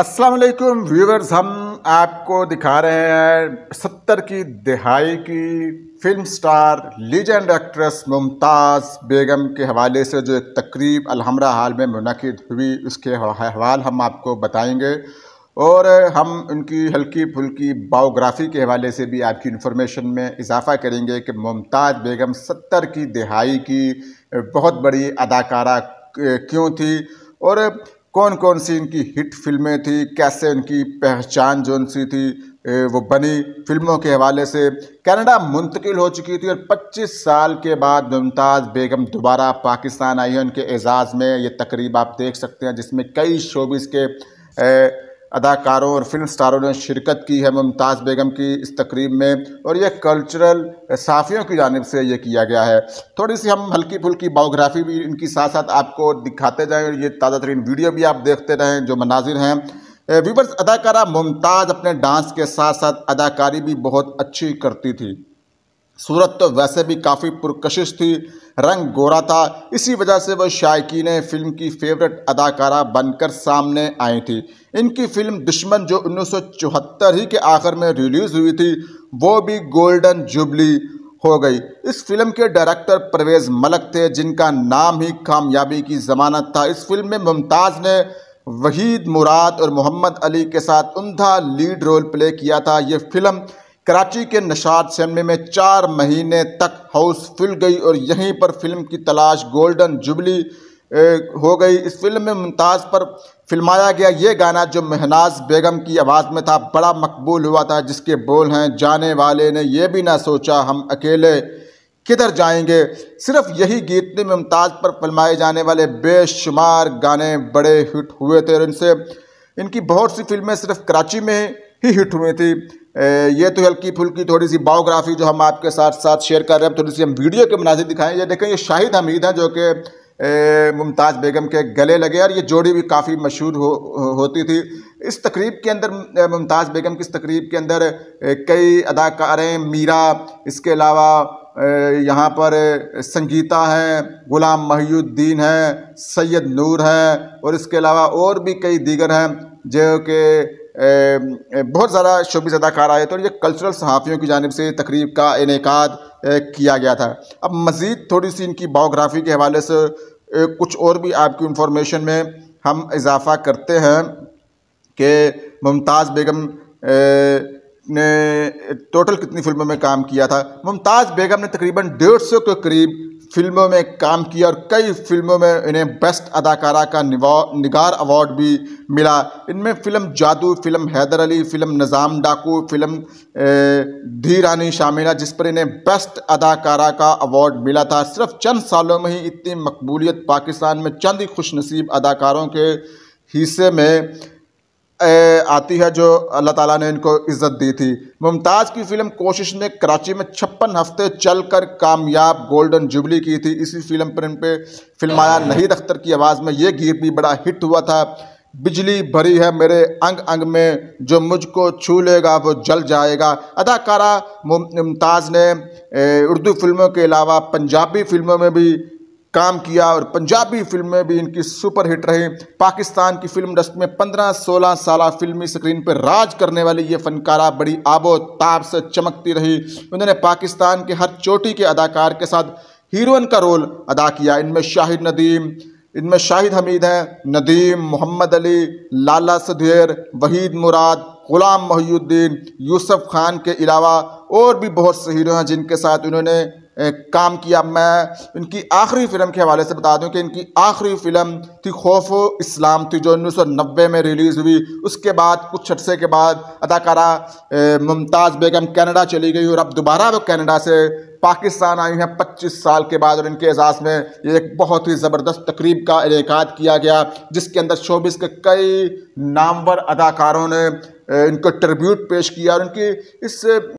अस्सलाम वालेकुम व्यूवर्स हम आपको दिखा रहे हैं सत्तर की दिहाई की film star legend actress Mumtaz Begum के हवाले से जो एक तकरीब अलहमरा हाल में मुनद हुई उसके अहवाल हम आपको बताएंगे और हम उनकी हल्की फुल्की बायोग्राफी के हवाले से भी आपकी इन्फॉर्मेशन में इजाफ़ा करेंगे कि मुमताज़ बेगम सत्तर की दिहाई की बहुत बड़ी अदाकारा क्यों थी और कौन कौन सी इनकी हिट फिल्में थी कैसे इनकी पहचान जो सी थी वो बनी फिल्मों के हवाले से कनाडा मुंतकिल हो चुकी थी और 25 साल के बाद मुमताज़ बेगम दोबारा पाकिस्तान आई है उनके एजाज़ में ये तकरीब आप देख सकते हैं जिसमें कई शोबिस के अदाकारों और फिल्म स्टारों ने शिरकत की है मुमताज़ बेगम की इस तकरीब में और यह कल्चरल साफ़ियों की जानब से ये किया गया है थोड़ी सी हम हल्की फुल्की बायोग्राफी भी इनकी साथ साथ आपको दिखाते जाएँ और ये ताज़ा तरीन वीडियो भी आप देखते रहें जो मनाजिर हैं व्यूवर्स अदाकारा मुमताज़ अपने डांस के साथ साथ अदाकारी भी बहुत अच्छी करती थी सूरत तो वैसे भी काफ़ी पुरकशिश थी रंग गोरा था इसी वजह से वह शायक फिल्म की फेवरेट अदाकारा बनकर सामने आई थी इनकी फिल्म दुश्मन जो 1974 ही के आखिर में रिलीज़ हुई थी वो भी गोल्डन जुबली हो गई इस फिल्म के डायरेक्टर परवेज़ मलक थे जिनका नाम ही कामयाबी की जमानत था इस फिल्म में मुमताज़ ने वहीद मुराद और मोहम्मद अली के साथ उमदा लीड रोल प्ले किया था ये फिल्म कराची के नशाद सेमने में चार महीने तक हाउस फिल गई और यहीं पर फिल्म की तलाश गोल्डन जुबली हो गई इस फिल्म में मुमताज़ पर फिल्माया गया ये गाना जो महनाज बेगम की आवाज़ में था बड़ा मकबूल हुआ था जिसके बोल हैं जाने वाले ने यह भी ना सोचा हम अकेले किधर जाएंगे सिर्फ यही गीत में मुमताज़ पर फिल्माए जाने वाले बेशुमार गाने बड़े हिट हुए थे और इनसे इनकी बहुत सी फिल्में सिर्फ कराची में ही हिट हुई थी ये तो हल्की फुल्की थोड़ी सी बायोग्राफी जो हम आपके साथ साथ शेयर कर रहे हैं थोड़ी सी हम वीडियो के मुनाजिर दिखाएं ये देखें ये शाहिद हमीद हैं जो कि मुमताज़ बेगम के गले लगे और ये जोड़ी भी काफ़ी मशहूर हो, होती थी इस तकरीब के अंदर मुमताज़ बेगम की इस तकरीब के अंदर कई अदाकारें मीरा इसके अलावा यहाँ पर संगीता है ग़ुलाम महियुद्दीन है सैयद नूर है और इसके अलावा और भी कई दीगर हैं जो कि बहुत ज़्यादा शोबी अदाकार आए थे और ये कल्चरल सहाफ़ियों की जानब से तकरीब का इनका किया गया था अब मज़ीद थोड़ी सी इनकी बायोग्राफ़ी के हवाले से कुछ और भी आपकी इंफॉर्मेशन में हम इजाफ़ा करते हैं कि मुमताज़ बेगम ने टोटल कितनी फिल्मों में काम किया था मुमताज़ बेगम ने तकरीबन डेढ़ सौ के करीब फिल्मों में काम किया और कई फिल्मों में इन्हें बेस्ट अदाकारा का निगार अवार्ड भी मिला इनमें film Jadu film Haider Ali film Nizam Daku film धी रानी है जिस पर इन्हें बेस्ट अदाकारा का अवार्ड मिला था सिर्फ चंद सालों में ही इतनी मकबूलियत पाकिस्तान में चंद ही खुशनसीब अदाकारों के हिस्से में आती है जो अल्लाह ताला ने इनको इज़्ज़त दी थी मुमताज़ की फिल्म कोशिश ने कराची में छप्पन हफ्ते चलकर कामयाब गोल्डन जुबली की थी इसी फिल्म पर इन पर फिल्माया नहीं अख्तर की आवाज़ में ये गीत भी बड़ा हिट हुआ था बिजली भरी है मेरे अंग अंग में जो मुझको छू लेगा वो जल जाएगा अदाकारा मुमताज़ ने उर्दू फिल्मों के अलावा पंजाबी फिल्मों में भी काम किया और पंजाबी फिल्म में भी इनकी सुपरहिट रहे पाकिस्तान की फिल्म इंडस्ट्री में 15-16 साल फिल्मी स्क्रीन पर राज करने वाली ये फनकारा बड़ी आबो ताब से चमकती रही उन्होंने पाकिस्तान के हर चोटी के अदाकार के साथ हीरोइन का रोल अदा किया इनमें शाहिद नदीम इनमें शाहिद हमीद हैं नदीम मोहम्मद अली लाला सधेर वहीद मुराद गुलाम मोहुद्दीन यूसफ खान के अलावा और भी बहुत से हीरो हैं जिनके साथ उन्होंने काम किया मैं इनकी आखिरी फ़िल्म के हवाले से बता दूं कि इनकी आखिरी फ़िल्म थी खौफ इस्लाम थी जो उन्नीस सौ नब्बे में रिलीज़ हुई उसके बाद कुछ अर्से के बाद अदाकारा मुमताज़ बेगम कनाडा चली गई और अब दोबारा वो कनाडा से पाकिस्तान आई हैं 25 साल के बाद और इनके एजाज़ में ये एक बहुत ही ज़बरदस्त तकरीब का इनका किया गया जिसके अंदर शोबिस के कई नामवर अदाकारों ने इनको ट्रिब्यूट पेश किया और उनकी इस